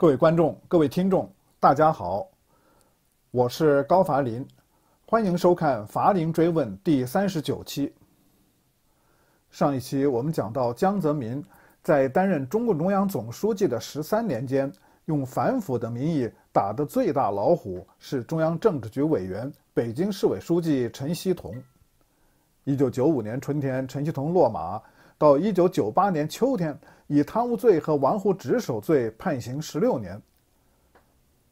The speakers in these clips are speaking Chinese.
各位观众、各位听众，大家好，我是高伐林，欢迎收看《伐林追问》第三十九期。上一期我们讲到，江泽民在担任中共中央总书记的十三年间，用反腐的名义打的最大老虎是中央政治局委员、北京市委书记陈希同。一九九五年春天，陈希同落马。到一九九八年秋天，以贪污罪和玩忽职守罪判刑十六年。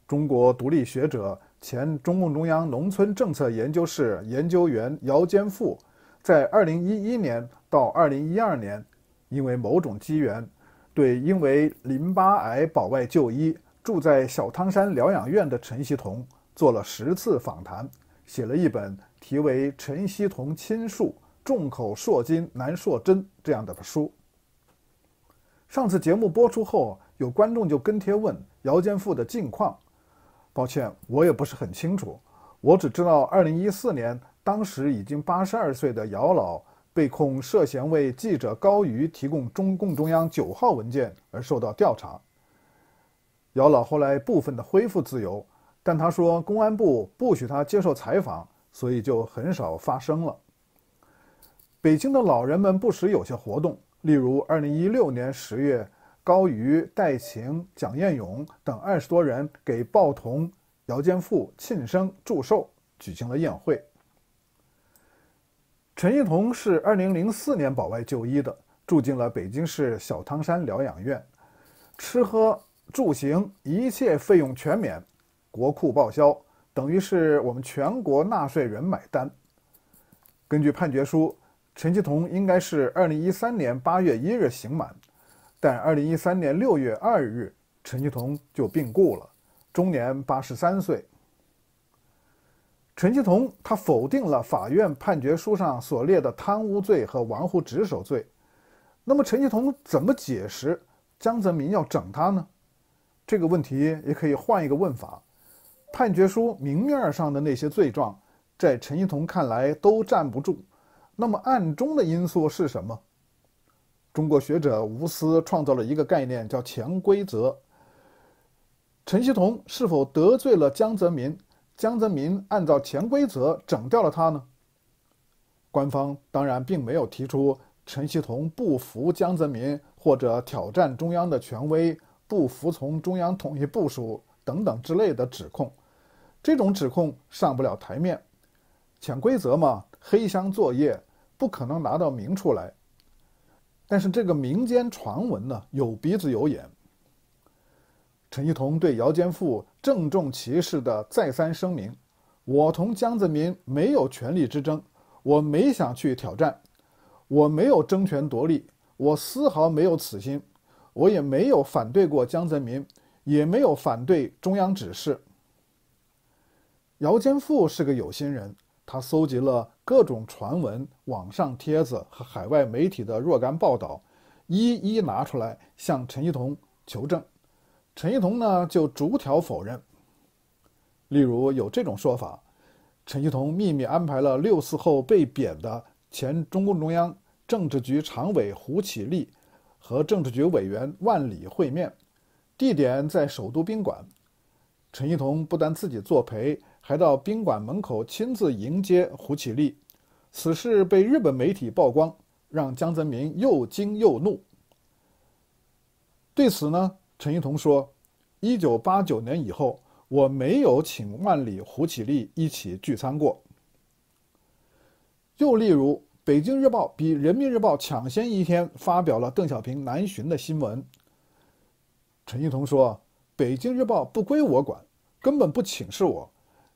中国独立学者、前中共中央农村政策研究室研究员姚坚富，在二零一一年到二零一二年，因为某种机缘，对因为淋巴癌保外就医、住在小汤山疗养院的陈希同做了十次访谈，写了一本题为《陈希同亲述》。众口铄金，难铄真这样的书。上次节目播出后，有观众就跟帖问姚坚富的近况。抱歉，我也不是很清楚。我只知道，二零一四年，当时已经八十二岁的姚老被控涉嫌为记者高瑜提供中共中央九号文件而受到调查。姚老后来部分的恢复自由，但他说公安部不许他接受采访，所以就很少发声了。北京的老人们不时有些活动，例如二零一六年十月，高瑜、戴晴、蒋彦勇等二十多人给鲍同、姚建富庆生祝寿，举行了宴会。陈一彤是二零零四年保外就医的，住进了北京市小汤山疗养院，吃喝住行一切费用全免，国库报销，等于是我们全国纳税人买单。根据判决书。陈其同应该是二零一三年八月一日刑满，但二零一三年六月二日，陈其同就病故了，终年八十三岁。陈其同他否定了法院判决书上所列的贪污罪和玩忽职守罪。那么，陈其同怎么解释江泽民要整他呢？这个问题也可以换一个问法：判决书明面上的那些罪状，在陈其同看来都站不住。那么暗中的因素是什么？中国学者吴思创造了一个概念叫“潜规则”。陈希同是否得罪了江泽民？江泽民按照潜规则整掉了他呢？官方当然并没有提出陈希同不服江泽民或者挑战中央的权威、不服从中央统一部署等等之类的指控。这种指控上不了台面。潜规则嘛，黑箱作业。不可能拿到明处来，但是这个民间传闻呢，有鼻子有眼。陈一彤对姚坚富郑重其事的再三声明：我同江泽民没有权力之争，我没想去挑战，我没有争权夺利，我丝毫没有此心，我也没有反对过江泽民，也没有反对中央指示。姚坚富是个有心人，他搜集了。各种传闻、网上帖子和海外媒体的若干报道，一一拿出来向陈一彤求证。陈一彤呢就逐条否认。例如有这种说法：陈一彤秘密安排了六次后被贬的前中共中央政治局常委胡启立和政治局委员万里会面，地点在首都宾馆。陈一彤不但自己作陪。还到宾馆门口亲自迎接胡启立，此事被日本媒体曝光，让江泽民又惊又怒。对此呢，陈希同说：“一九八九年以后，我没有请万里、胡启立一起聚餐过。”又例如，《北京日报》比《人民日报》抢先一天发表了邓小平南巡的新闻。陈希同说：“《北京日报》不归我管，根本不请示我。”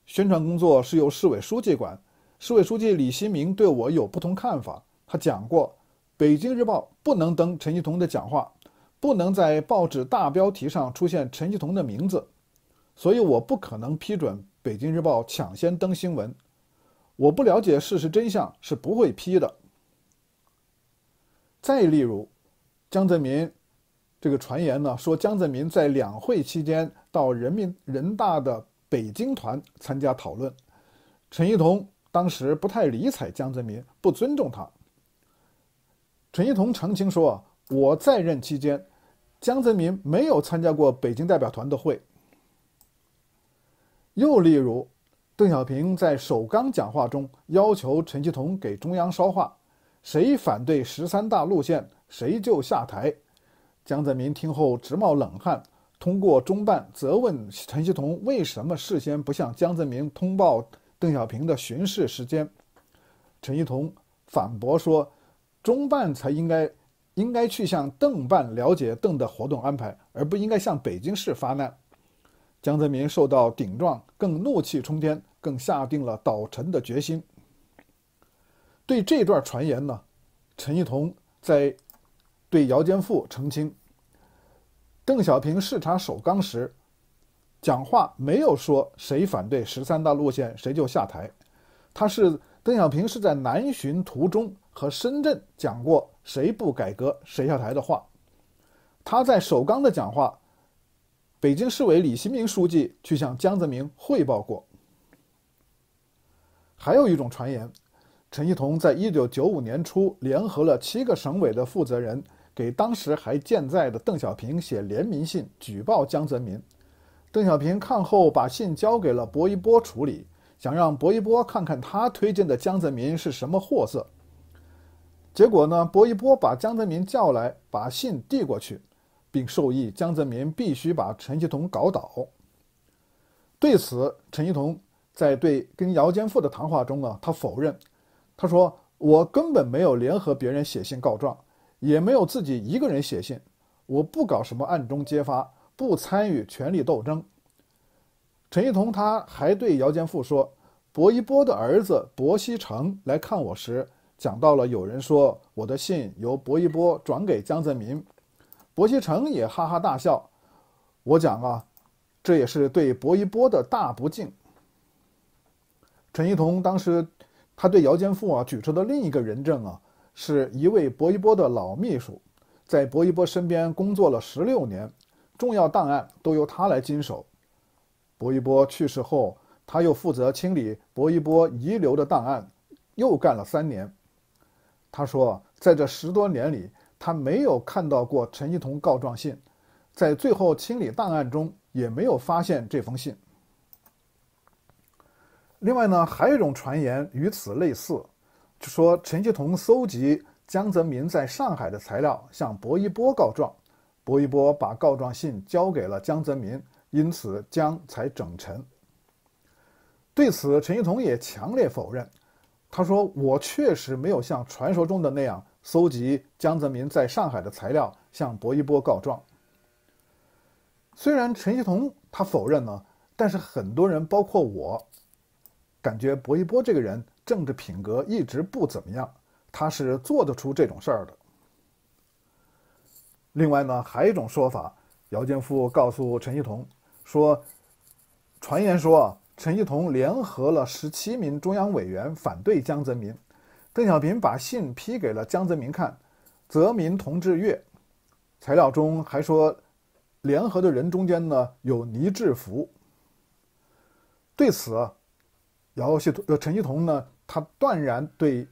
宣传工作是由市委书记管，市委书记李新明对我有不同看法。他讲过，《北京日报》不能登陈希同的讲话，不能在报纸大标题上出现陈希同的名字，所以我不可能批准《北京日报》抢先登新闻。我不了解事实真相，是不会批的。再例如，江泽民这个传言呢，说江泽民在两会期间到人民人大的。北京团参加讨论，陈一桐当时不太理睬江泽民，不尊重他。陈一桐澄清说：“我在任期间，江泽民没有参加过北京代表团的会。”又例如，邓小平在首钢讲话中要求陈锡同给中央捎话：“谁反对十三大路线，谁就下台。”江泽民听后直冒冷汗。通过中办责问陈锡同为什么事先不向江泽民通报邓小平的巡视时间，陈锡同反驳说，中办才应该应该去向邓办了解邓的活动安排，而不应该向北京市发难。江泽民受到顶撞，更怒气冲天，更下定了倒陈的决心。对这段传言呢，陈锡桐在对姚坚富澄清。邓小平视察首钢时，讲话没有说谁反对十三大路线谁就下台。他是邓小平是在南巡途中和深圳讲过“谁不改革谁下台”的话。他在首钢的讲话，北京市委李新明书记去向江泽民汇报过。还有一种传言，陈希同在一九九五年初联合了七个省委的负责人。给当时还健在的邓小平写联名信举报江泽民，邓小平看后把信交给了薄一波处理，想让薄一波看看他推荐的江泽民是什么货色。结果呢，薄一波把江泽民叫来，把信递过去，并授意江泽民必须把陈锡同搞倒。对此，陈锡同在对跟姚坚富的谈话中啊，他否认，他说我根本没有联合别人写信告状。也没有自己一个人写信，我不搞什么暗中揭发，不参与权力斗争。陈一桐他还对姚建富说，薄一波的儿子薄西成来看我时，讲到了有人说我的信由薄一波转给江泽民，薄西成也哈哈大笑。我讲啊，这也是对薄一波的大不敬。陈一桐当时，他对姚建富啊举出的另一个人证啊。是一位薄一波的老秘书，在薄一波身边工作了十六年，重要档案都由他来经手。薄一波去世后，他又负责清理薄一波遗留的档案，又干了三年。他说，在这十多年里，他没有看到过陈希同告状信，在最后清理档案中也没有发现这封信。另外呢，还有一种传言与此类似。说陈希同搜集江泽民在上海的材料，向薄一波告状，薄一波把告状信交给了江泽民，因此江才整陈。对此，陈希同也强烈否认，他说：“我确实没有像传说中的那样搜集江泽民在上海的材料，向薄一波告状。”虽然陈希同他否认了，但是很多人，包括我，感觉薄一波这个人。政治品格一直不怎么样，他是做得出这种事儿的。另外呢，还有一种说法，姚建富告诉陈一彤说，传言说啊，陈一彤联合了十七名中央委员反对江泽民，邓小平把信批给了江泽民看，泽民同志阅。材料中还说，联合的人中间呢有倪志福。对此。姚锡呃，陈锡同呢，他断然对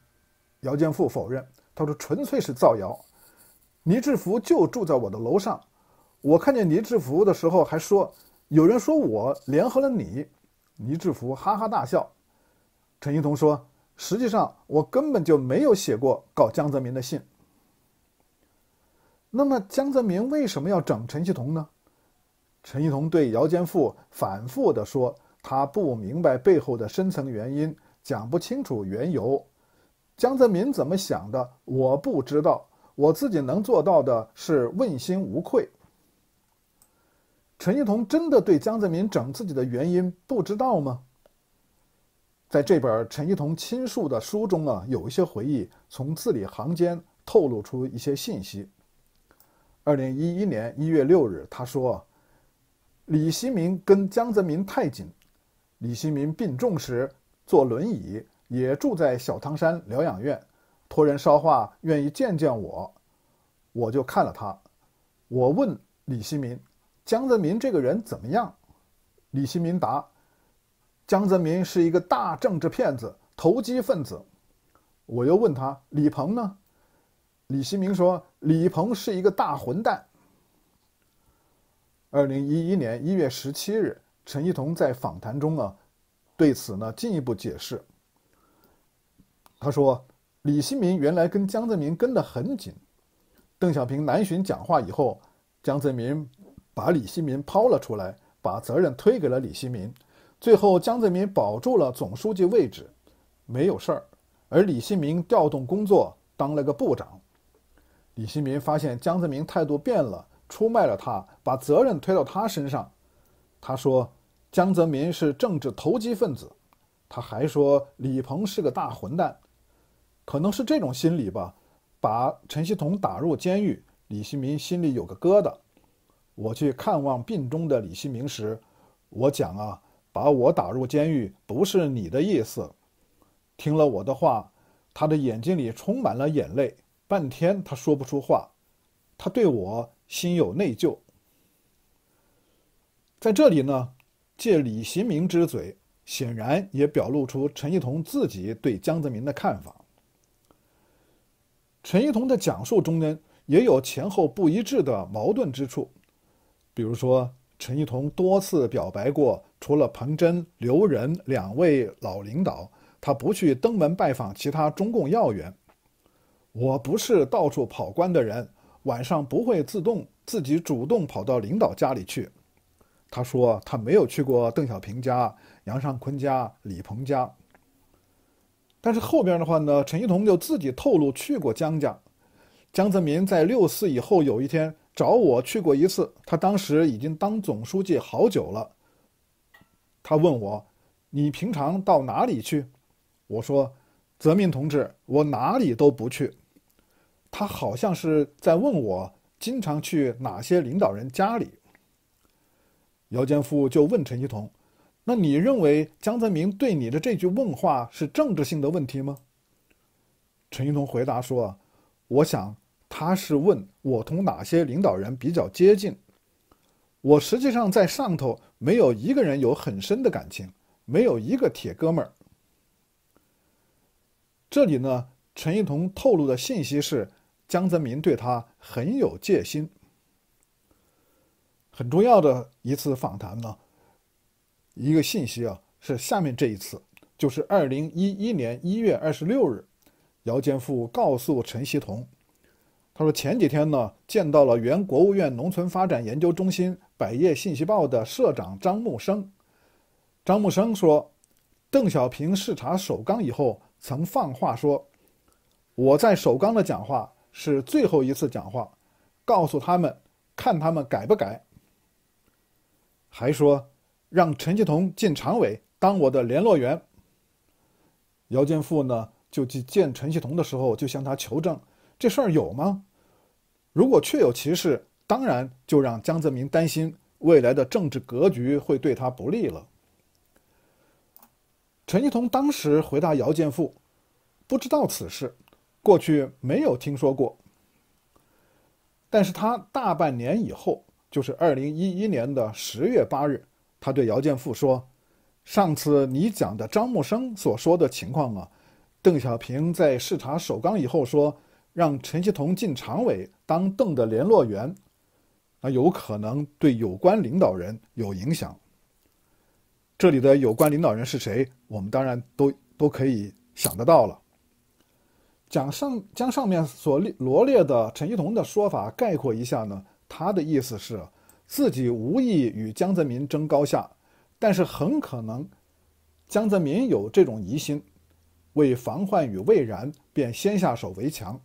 姚建富否认。他说：“纯粹是造谣。”倪志福就住在我的楼上，我看见倪志福的时候还说：“有人说我联合了你。”倪志福哈哈大笑。陈一同说：“实际上我根本就没有写过告江泽民的信。”那么江泽民为什么要整陈锡同呢？陈一同对姚建富反复地说。他不明白背后的深层原因，讲不清楚缘由。江泽民怎么想的，我不知道。我自己能做到的是问心无愧。陈一彤真的对江泽民整自己的原因不知道吗？在这本陈一彤亲述的书中啊，有一些回忆，从字里行间透露出一些信息。二零一一年一月六日，他说，李希明跟江泽民太紧。李新民病重时，坐轮椅，也住在小汤山疗养院，托人捎话，愿意见见我，我就看了他。我问李新民：“江泽民这个人怎么样？”李新民答：“江泽民是一个大政治骗子，投机分子。”我又问他：“李鹏呢？”李新民说：“李鹏是一个大混蛋。”二零一一年一月十七日。陈一桐在访谈中啊，对此呢进一步解释。他说：“李新民原来跟江泽民跟得很紧，邓小平南巡讲话以后，江泽民把李新民抛了出来，把责任推给了李新民，最后江泽民保住了总书记位置，没有事儿，而李新民调动工作当了个部长。李新民发现江泽民态度变了，出卖了他，把责任推到他身上。”他说。江泽民是政治投机分子，他还说李鹏是个大混蛋，可能是这种心理吧，把陈希同打入监狱，李希明心里有个疙瘩。我去看望病中的李希明时，我讲啊，把我打入监狱不是你的意思。听了我的话，他的眼睛里充满了眼泪，半天他说不出话，他对我心有内疚。在这里呢。借李行明之嘴，显然也表露出陈一彤自己对江泽民的看法。陈一彤的讲述中间也有前后不一致的矛盾之处，比如说，陈一彤多次表白过，除了彭真、刘仁两位老领导，他不去登门拜访其他中共要员。我不是到处跑官的人，晚上不会自动自己主动跑到领导家里去。他说他没有去过邓小平家、杨尚昆家、李鹏家，但是后边的话呢，陈一桐就自己透露去过江家。江泽民在六四以后有一天找我去过一次，他当时已经当总书记好久了。他问我：“你平常到哪里去？”我说：“泽民同志，我哪里都不去。”他好像是在问我经常去哪些领导人家里。姚建夫就问陈希同：“那你认为江泽民对你的这句问话是政治性的问题吗？”陈希同回答说：“我想他是问我同哪些领导人比较接近。我实际上在上头没有一个人有很深的感情，没有一个铁哥们儿。”这里呢，陈一桐透露的信息是，江泽民对他很有戒心。很重要的一次访谈呢，一个信息啊，是下面这一次，就是二零一一年一月二十六日，姚建富告诉陈希同，他说前几天呢见到了原国务院农村发展研究中心《百业信息报》的社长张木生，张木生说，邓小平视察首钢以后曾放话说，我在首钢的讲话是最后一次讲话，告诉他们看他们改不改。还说，让陈锡同进常委当我的联络员。姚建富呢，就去见陈锡同的时候，就向他求证这事儿有吗？如果确有其事，当然就让江泽民担心未来的政治格局会对他不利了。陈继同当时回答姚建富：“不知道此事，过去没有听说过。”但是他大半年以后。就是二零一一年的十月八日，他对姚建富说：“上次你讲的张木生所说的情况啊，邓小平在视察首钢以后说，让陈锡同进常委当邓的联络员，那有可能对有关领导人有影响。这里的有关领导人是谁，我们当然都都可以想得到了。讲上将上面所列罗列的陈锡同的说法概括一下呢？”他的意思是，自己无意与江泽民争高下，但是很可能，江泽民有这种疑心，为防患于未然，便先下手为强。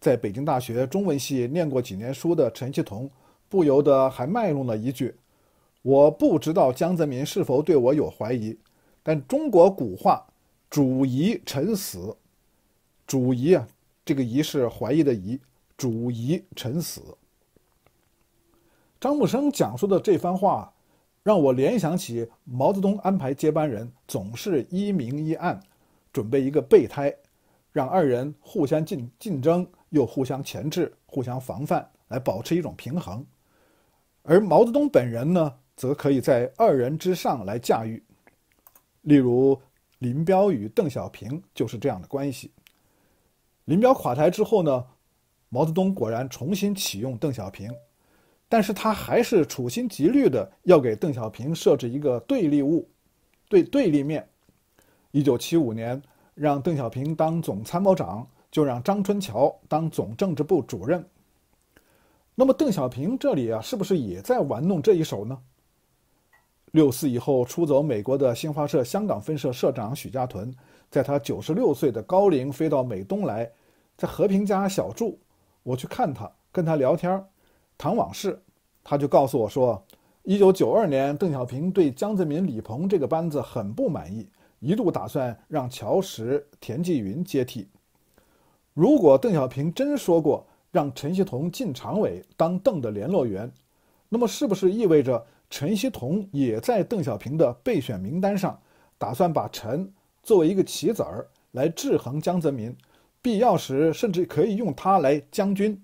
在北京大学中文系念过几年书的陈其同，不由得还卖弄了一句：“我不知道江泽民是否对我有怀疑，但中国古话‘主疑臣死’，主疑啊，这个疑是怀疑的疑，主疑臣死。”张木生讲述的这番话，让我联想起毛泽东安排接班人，总是一明一暗，准备一个备胎，让二人互相竞竞争，又互相钳制、互相防范，来保持一种平衡。而毛泽东本人呢，则可以在二人之上来驾驭。例如，林彪与邓小平就是这样的关系。林彪垮台之后呢，毛泽东果然重新启用邓小平。但是他还是处心积虑的要给邓小平设置一个对立物，对对立面。一九七五年，让邓小平当总参谋长，就让张春桥当总政治部主任。那么邓小平这里啊，是不是也在玩弄这一手呢？六四以后出走美国的新华社香港分社社长许家屯，在他九十六岁的高龄飞到美东来，在和平家小住，我去看他，跟他聊天。谈往事，他就告诉我说，一九九二年邓小平对江泽民、李鹏这个班子很不满意，一度打算让乔石、田纪云接替。如果邓小平真说过让陈希同进常委当邓的联络员，那么是不是意味着陈希同也在邓小平的备选名单上？打算把陈作为一个棋子儿来制衡江泽民，必要时甚至可以用他来将军。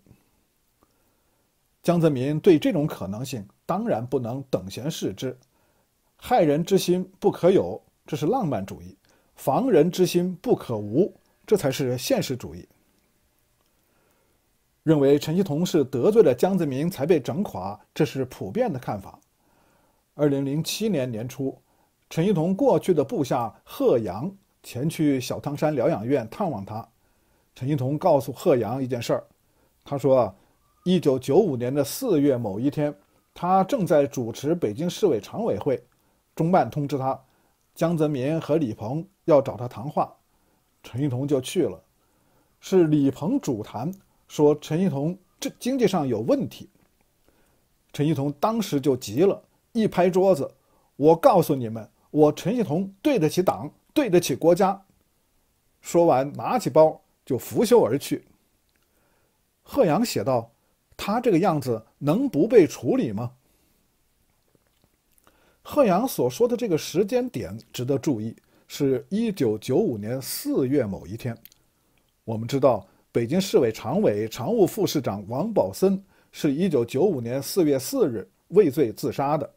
江泽民对这种可能性当然不能等闲视之，害人之心不可有，这是浪漫主义；防人之心不可无，这才是现实主义。认为陈希同是得罪了江泽民才被整垮，这是普遍的看法。二零零七年年初，陈希同过去的部下贺阳前去小汤山疗养院探望他，陈希同告诉贺阳一件事儿，他说。一九九五年的四月某一天，他正在主持北京市委常委会，中办通知他，江泽民和李鹏要找他谈话，陈一彤就去了。是李鹏主谈，说陈一彤这经济上有问题。陈一彤当时就急了，一拍桌子：“我告诉你们，我陈一彤对得起党，对得起国家。”说完，拿起包就拂袖而去。贺阳写道。他这个样子能不被处理吗？贺阳所说的这个时间点值得注意，是一九九五年四月某一天。我们知道，北京市委常委、常务副市长王宝森是一九九五年四月四日畏罪自杀的。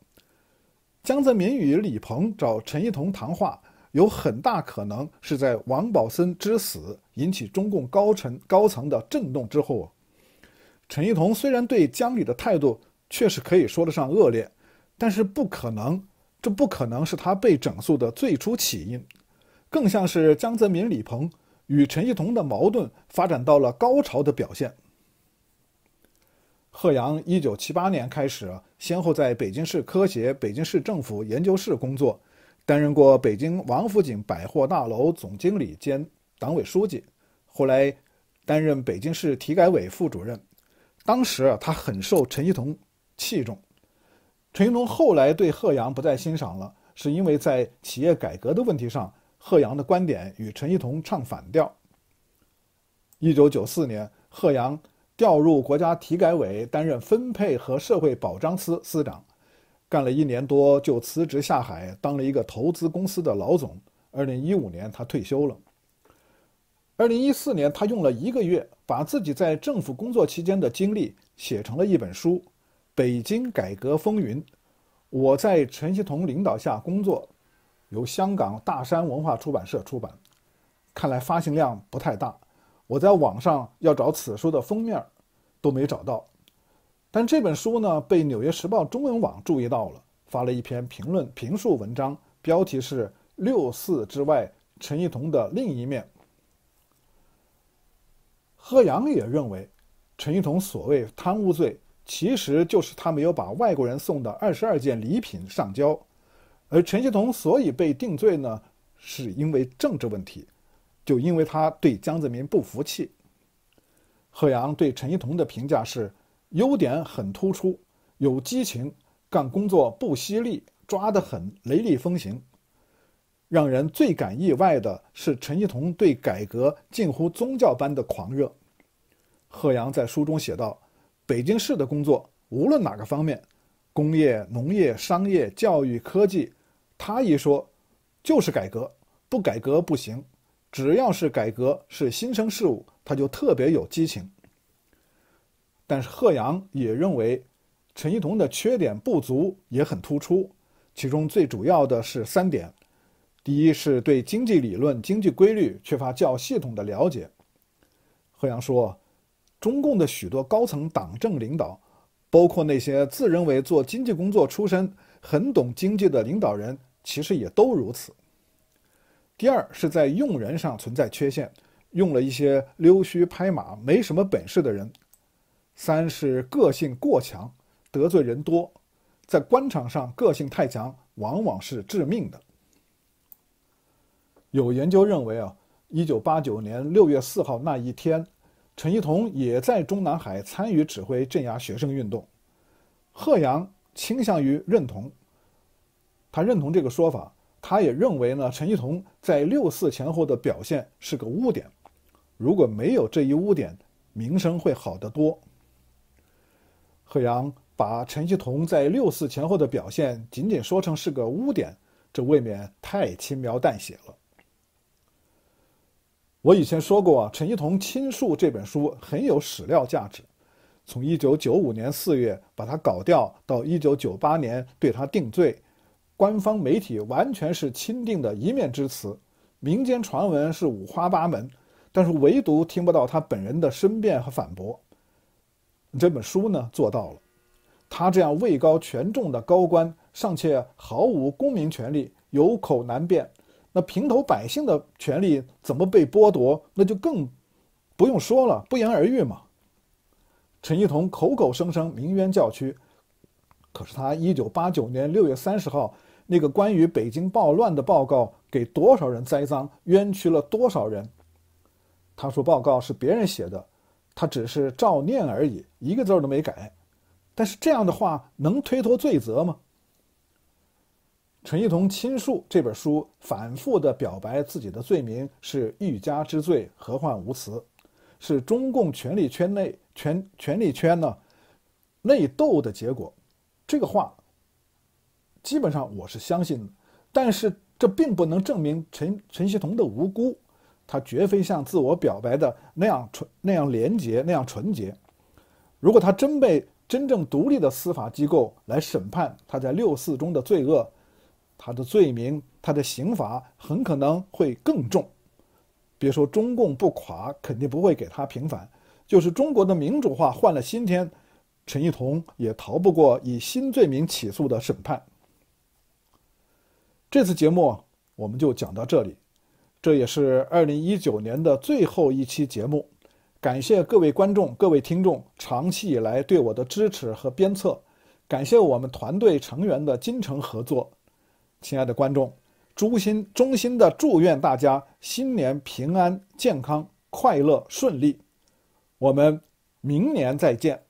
江泽民与李鹏找陈一彤谈话，有很大可能是在王宝森之死引起中共高层高层的震动之后。陈一彤虽然对江里的态度确实可以说得上恶劣，但是不可能，这不可能是他被整肃的最初起因，更像是江泽民、李鹏与陈一彤的矛盾发展到了高潮的表现。贺阳，一九七八年开始，先后在北京市科协、北京市政府研究室工作，担任过北京王府井百货大楼总经理兼党委书记，后来担任北京市体改委副主任。当时啊，他很受陈希同器重。陈希同后来对贺阳不再欣赏了，是因为在企业改革的问题上，贺阳的观点与陈希同唱反调。一九九四年，贺阳调入国家体改委，担任分配和社会保障司司长，干了一年多就辞职下海，当了一个投资公司的老总。二零一五年，他退休了。二零一四年，他用了一个月，把自己在政府工作期间的经历写成了一本书，《北京改革风云》，我在陈锡同领导下工作，由香港大山文化出版社出版。看来发行量不太大，我在网上要找此书的封面，都没找到。但这本书呢，被《纽约时报》中文网注意到了，发了一篇评论评述文章，标题是《六四之外：陈锡同的另一面》。贺阳也认为，陈希同所谓贪污罪，其实就是他没有把外国人送的二十二件礼品上交，而陈希同所以被定罪呢，是因为政治问题，就因为他对江泽民不服气。贺阳对陈希同的评价是，优点很突出，有激情，干工作不犀利，抓得很雷厉风行。让人最感意外的是，陈一桐对改革近乎宗教般的狂热。贺阳在书中写道：“北京市的工作，无论哪个方面，工业、农业、商业、教育、科技，他一说就是改革，不改革不行。只要是改革，是新生事物，他就特别有激情。”但是，贺阳也认为，陈一桐的缺点不足也很突出，其中最主要的是三点。第一是对经济理论、经济规律缺乏较系统的了解，贺阳说，中共的许多高层党政领导，包括那些自认为做经济工作出身、很懂经济的领导人，其实也都如此。第二是在用人上存在缺陷，用了一些溜须拍马、没什么本事的人。三是个性过强，得罪人多，在官场上个性太强往往是致命的。有研究认为啊，一九八九年六月四号那一天，陈一桐也在中南海参与指挥镇压学生运动。贺阳倾向于认同，他认同这个说法，他也认为呢，陈一桐在六四前后的表现是个污点，如果没有这一污点，名声会好得多。贺阳把陈希桐在六四前后的表现仅仅说成是个污点，这未免太轻描淡写了。我以前说过，《陈一彤亲述》这本书很有史料价值。从1995年4月把他搞掉，到1998年对他定罪，官方媒体完全是钦定的一面之词，民间传闻是五花八门，但是唯独听不到他本人的申辩和反驳。这本书呢，做到了。他这样位高权重的高官，尚且毫无公民权利，有口难辩。那平头百姓的权利怎么被剥夺？那就更不用说了，不言而喻嘛。陈一桐口口声声鸣冤叫屈，可是他一九八九年六月三十号那个关于北京暴乱的报告，给多少人栽赃，冤屈了多少人？他说报告是别人写的，他只是照念而已，一个字都没改。但是这样的话，能推脱罪责吗？陈希同亲述这本书反复的表白自己的罪名是欲加之罪何患无辞，是中共权力圈内权权力圈呢内斗的结果。这个话基本上我是相信的，但是这并不能证明陈陈希同的无辜，他绝非像自我表白的那样纯那样廉洁那样纯洁。如果他真被真正独立的司法机构来审判他在六四中的罪恶。他的罪名，他的刑罚很可能会更重。别说中共不垮，肯定不会给他平反；就是中国的民主化换了新天，陈一彤也逃不过以新罪名起诉的审判。这次节目我们就讲到这里，这也是二零一九年的最后一期节目。感谢各位观众、各位听众长期以来对我的支持和鞭策，感谢我们团队成员的精诚合作。亲爱的观众，衷心衷心的祝愿大家新年平安、健康、快乐、顺利。我们明年再见。